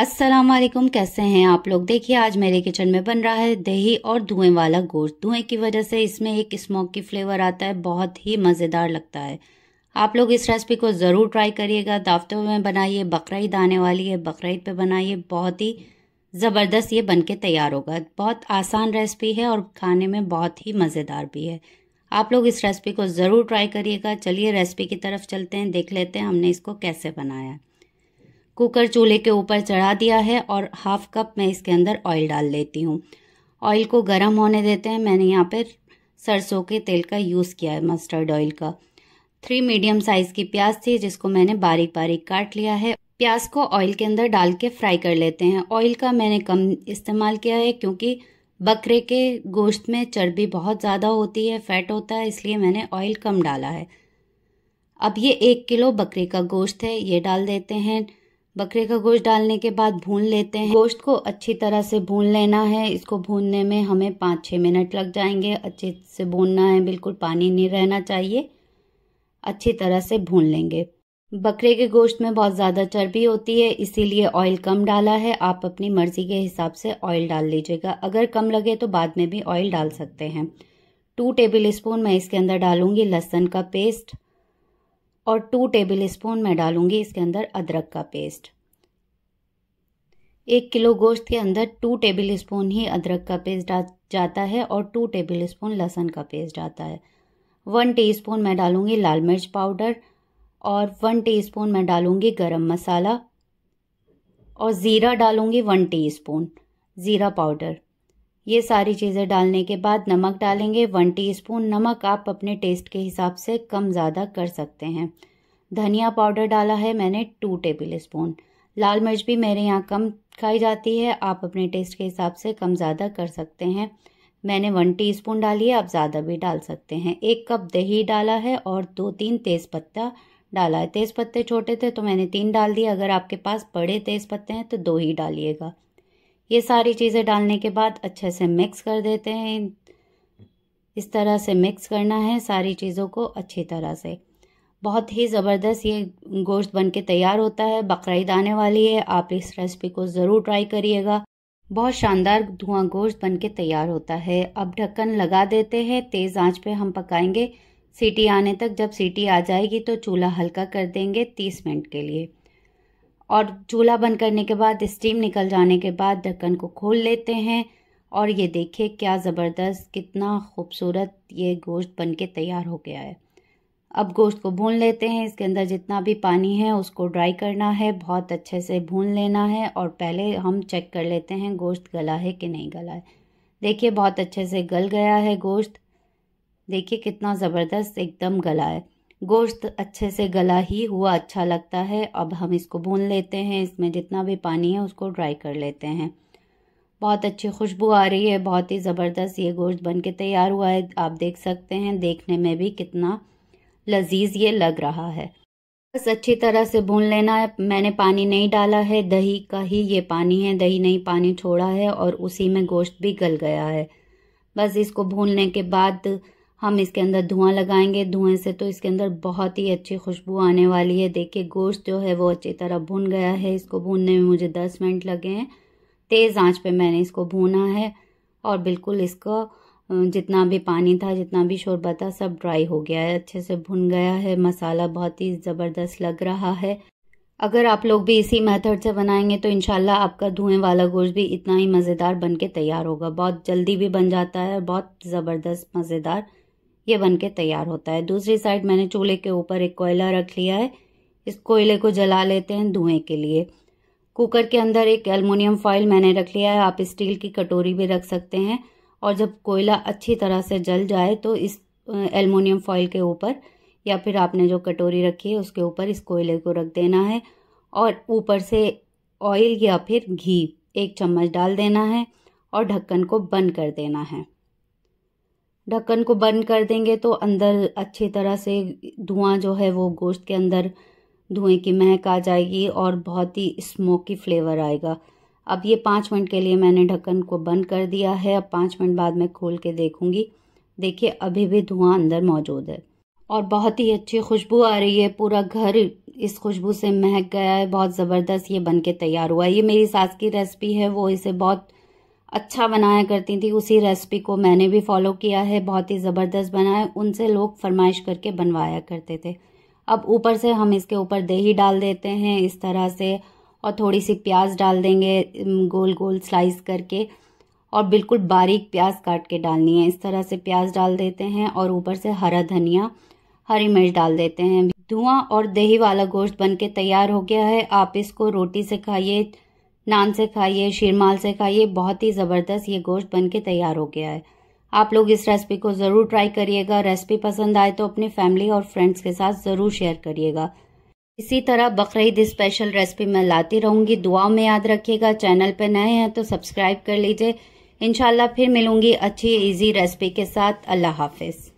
अस्सलाम वालेकुम कैसे हैं आप लोग देखिए आज मेरे किचन में बन रहा है दही और धुएं वाला गोश्त धुएं की वजह से इसमें एक स्मोकी फ्लेवर आता है बहुत ही मज़ेदार लगता है आप लोग इस रेसिपी को ज़रूर ट्राई करिएगा दावतों में बनाइए बकरीद आने वाली है बकरीद पे बनाइए बहुत ही ज़बरदस्त ये बन के तैयार होगा बहुत आसान रेसिपी है और खाने में बहुत ही मज़ेदार भी है आप लोग इस रेसिपी को ज़रूर ट्राई करिएगा चलिए रेसिपी की तरफ चलते हैं देख लेते हैं हमने इसको कैसे बनाया कुकर चूल्हे के ऊपर चढ़ा दिया है और हाफ कप मैं इसके अंदर ऑयल डाल लेती हूँ ऑयल को गर्म होने देते हैं मैंने यहाँ पर सरसों के तेल का यूज़ किया है मस्टर्ड ऑयल का थ्री मीडियम साइज़ की प्याज थी जिसको मैंने बारीक बारीक काट लिया है प्याज को ऑयल के अंदर डाल के फ्राई कर लेते हैं ऑयल का मैंने कम इस्तेमाल किया है क्योंकि बकरे के गोश्त में चर्बी बहुत ज़्यादा होती है फैट होता है इसलिए मैंने ऑयल कम डाला है अब ये एक किलो बकरे का गोश्त है ये डाल देते हैं बकरे का गोश्त डालने के बाद भून लेते हैं गोश्त को अच्छी तरह से भून लेना है इसको भूनने में हमें पाँच छः मिनट लग जाएंगे अच्छे से भूनना है बिल्कुल पानी नहीं रहना चाहिए अच्छी तरह से भून लेंगे बकरे के गोश्त में बहुत ज़्यादा चर्बी होती है इसीलिए ऑयल कम डाला है आप अपनी मर्ज़ी के हिसाब से ऑयल डाल लीजिएगा अगर कम लगे तो बाद में भी ऑयल डाल सकते हैं टू टेबल स्पून मैं इसके अंदर डालूंगी लहसुन का पेस्ट और टू टेबल स्पून मैं डालूँगी इसके अंदर अदरक का पेस्ट एक किलो गोश्त के अंदर टू टेबल स्पून ही अदरक का पेस्ट जाता है और टू टेबल स्पून लहसन का पेस्ट जाता है वन टीस्पून मैं डालूँगी लाल मिर्च पाउडर और वन टीस्पून मैं डालूँगी गरम मसाला और ज़ीरा डालूँगी वन टीस्पून ज़ीरा पाउडर ये सारी चीज़ें डालने के बाद नमक डालेंगे वन टीस्पून नमक आप अपने टेस्ट के हिसाब से कम ज़्यादा कर सकते हैं धनिया पाउडर डाला है मैंने टू टेबल स्पून लाल मिर्च भी मेरे यहाँ कम खाई जाती है आप अपने टेस्ट के हिसाब से कम ज़्यादा कर सकते हैं मैंने वन स्पून डाली है आप ज़्यादा भी डाल सकते हैं एक कप दही डाला है और दो तीन तेज़ डाला है पत्ते छोटे थे तो मैंने तीन डाल दिए अगर आपके पास बड़े पत्ते हैं तो दो ही डालिएगा ये सारी चीज़ें डालने के बाद अच्छे से मिक्स कर देते हैं इस तरह से मिक्स करना है सारी चीज़ों को अच्छी तरह से बहुत ही ज़बरदस्त ये गोश्त बन के तैयार होता है बकरीद आने वाली है आप इस रेसिपी को ज़रूर ट्राई करिएगा बहुत शानदार धुआं गोश्त बन के तैयार होता है अब ढक्कन लगा देते हैं तेज़ आंच पे हम पकाएंगे सीटी आने तक जब सीटी आ जाएगी तो चूल्हा हल्का कर देंगे तीस मिनट के लिए और चूल्हा बंद करने के बाद स्टीम निकल जाने के बाद ढक्कन को खोल लेते हैं और ये देखिए क्या ज़बरदस्त कितना खूबसूरत ये गोश्त बन के तैयार हो गया है अब गोश्त को भून लेते हैं इसके अंदर जितना भी पानी है उसको ड्राई करना है बहुत अच्छे से भून लेना है और पहले हम चेक कर लेते हैं गोश्त गला है कि नहीं गला है देखिए बहुत अच्छे से गल गया है गोश्त देखिए कितना ज़बरदस्त एकदम गला है गोश्त अच्छे से गला ही हुआ अच्छा लगता है अब हम इसको भून लेते हैं इसमें जितना भी पानी है उसको ड्राई कर लेते हैं बहुत अच्छी खुशबू आ रही है बहुत ही ज़बरदस्त ये गोश्त बन के तैयार हुआ है आप देख सकते हैं देखने में भी कितना लजीज ये लग रहा है बस अच्छी तरह से भून लेना है मैंने पानी नहीं डाला है दही का ही ये पानी है दही नहीं पानी छोड़ा है और उसी में गोश्त भी गल गया है बस इसको भूनने के बाद हम इसके अंदर धुआं लगाएंगे धुएं से तो इसके अंदर बहुत ही अच्छी खुशबू आने वाली है देखिए गोश्त जो है वो अच्छी तरह भुन गया है इसको भूनने में मुझे दस मिनट लगे हैं तेज़ आंच पे मैंने इसको भूना है और बिल्कुल इसको जितना भी पानी था जितना भी शोरबा था सब ड्राई हो गया है अच्छे से भुन गया है मसाला बहुत ही ज़बरदस्त लग रहा है अगर आप लोग भी इसी मेथड से बनाएंगे तो इनशाला आपका धुएं वाला गोश्त भी इतना ही मज़ेदार बन के तैयार होगा बहुत जल्दी भी बन जाता है और बहुत ज़बरदस्त मज़ेदार ये बन के तैयार होता है दूसरी साइड मैंने चूल्हे के ऊपर एक कोयला रख लिया है इस कोयले को जला लेते हैं धुएं के लिए कुकर के अंदर एक एलमिनियम फॉइल मैंने रख लिया है आप स्टील की कटोरी भी रख सकते हैं और जब कोयला अच्छी तरह से जल जाए तो इस एलमिनियम फॉइल के ऊपर या फिर आपने जो कटोरी रखी है उसके ऊपर इस कोयले को रख देना है और ऊपर से ऑयल या फिर घी एक चम्मच डाल देना है और ढक्कन को बंद कर देना है ढक्कन को बंद कर देंगे तो अंदर अच्छी तरह से धुआं जो है वो गोश्त के अंदर धुएं की महक आ जाएगी और बहुत ही स्मोकी फ्लेवर आएगा अब ये पाँच मिनट के लिए मैंने ढक्कन को बंद कर दिया है अब पाँच मिनट बाद मैं खोल के देखूंगी देखिए अभी भी धुआं अंदर मौजूद है और बहुत ही अच्छी खुशबू आ रही है पूरा घर इस खुशबू से महक गया है बहुत ज़बरदस्त ये बन के तैयार हुआ है ये मेरी सास की रेसिपी है वो इसे बहुत अच्छा बनाया करती थी उसी रेसिपी को मैंने भी फॉलो किया है बहुत ही ज़बरदस्त है उनसे लोग फरमाइश करके बनवाया करते थे अब ऊपर से हम इसके ऊपर दही डाल देते हैं इस तरह से और थोड़ी सी प्याज डाल देंगे गोल गोल स्लाइस करके और बिल्कुल बारीक प्याज काट के डालनी है इस तरह से प्याज डाल देते हैं और ऊपर से हरा धनिया हरी मिर्च डाल देते हैं धुआं और दही वाला गोश्त बनके तैयार हो गया है आप इसको रोटी से खाइए नान से खाइए शीरमाल से खाइए बहुत ही ज़बरदस्त ये गोश्त बन के तैयार हो गया है आप लोग इस रेसिपी को ज़रूर ट्राई करिएगा रेसिपी पसंद आए तो अपने फैमिली और फ्रेंड्स के साथ ज़रूर शेयर करिएगा इसी तरह बकरीद स्पेशल रेसिपी मैं लाती रहूँगी दुआओं में याद रखिएगा चैनल पर नए हैं तो सब्सक्राइब कर लीजिए इनशाला फिर मिलूंगी अच्छी इजी रेसिपी के साथ अल्लाह हाफिज़